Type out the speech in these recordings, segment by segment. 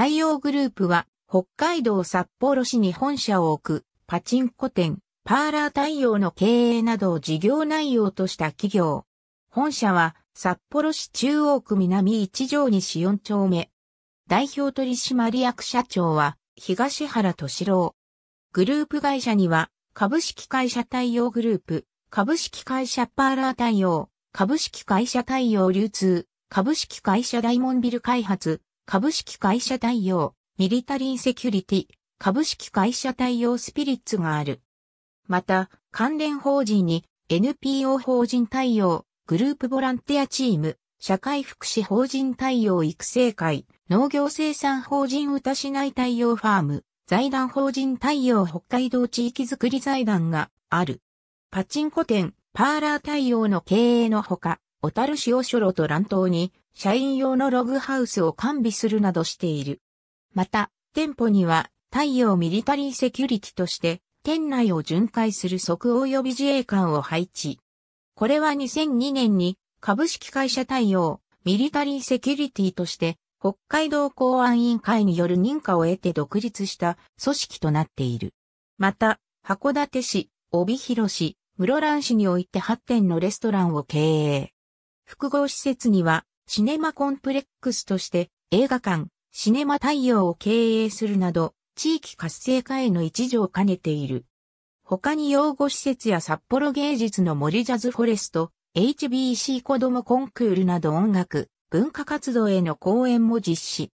太陽グループは、北海道札幌市に本社を置く、パチンコ店、パーラー太陽の経営などを事業内容とした企業。本社は、札幌市中央区南一条西4丁目。代表取締役社長は、東原敏郎。グループ会社には、株式会社太陽グループ、株式会社パーラー太陽、株式会社太陽流通、株式会社大門ビル開発、株式会社太陽、ミリタリーセキュリティ、株式会社太陽スピリッツがある。また、関連法人に NPO 法人太陽、グループボランティアチーム、社会福祉法人太陽育成会、農業生産法人歌市内太陽ファーム、財団法人太陽北海道地域づくり財団がある。パチンコ店、パーラー太陽の経営のほか、小樽市ショロと乱闘に、社員用のログハウスを完備するなどしている。また、店舗には太陽ミリタリーセキュリティとして、店内を巡回する即応予備自衛官を配置。これは2002年に株式会社太陽ミリタリーセキュリティとして北海道公安委員会による認可を得て独立した組織となっている。また、函館市、帯広市、室蘭市において8店のレストランを経営。複合施設にはシネマコンプレックスとして映画館、シネマ太陽を経営するなど、地域活性化への一助を兼ねている。他に養護施設や札幌芸術の森ジャズフォレスト、HBC 子どもコンクールなど音楽、文化活動への講演も実施。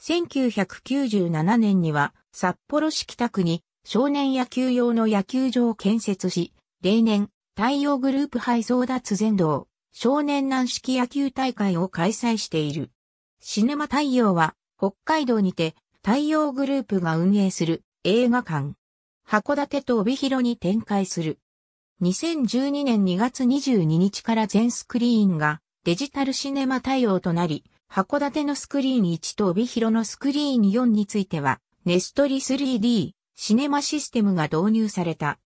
1997年には札幌市北区に少年野球用の野球場を建設し、例年、太陽グループ配送脱全道、少年軟式野球大会を開催している。シネマ太陽は北海道にて太陽グループが運営する映画館。函館と帯広に展開する。2012年2月22日から全スクリーンがデジタルシネマ対応となり、函館のスクリーン1と帯広のスクリーン4については、ネストリ 3D シネマシステムが導入された。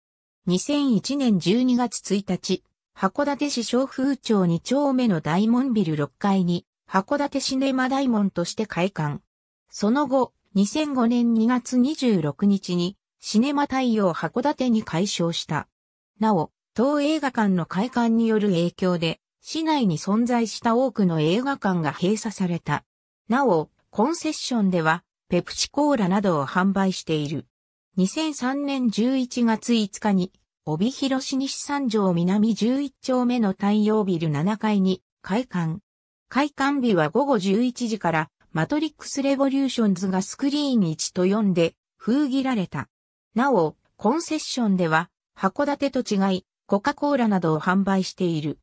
2001年12月1日、函館市小風町2丁目の大門ビル6階に、函館シネマ大門として開館。その後、2005年2月26日に、シネマ太陽函館に改称した。なお、当映画館の開館による影響で、市内に存在した多くの映画館が閉鎖された。なお、コンセッションでは、ペプチコーラなどを販売している。2003年11月5日に、帯広市西三条南11丁目の太陽ビル7階に開館。開館日は午後11時からマトリックスレボリューションズがスクリーン1と読んで封切られた。なお、コンセッションでは函館と違いコカ・コーラなどを販売している。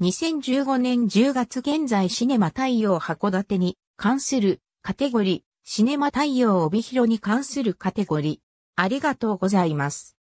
2015年10月現在シネマ太陽函館に関するカテゴリー、シネマ太陽帯広に関するカテゴリー。ありがとうございます。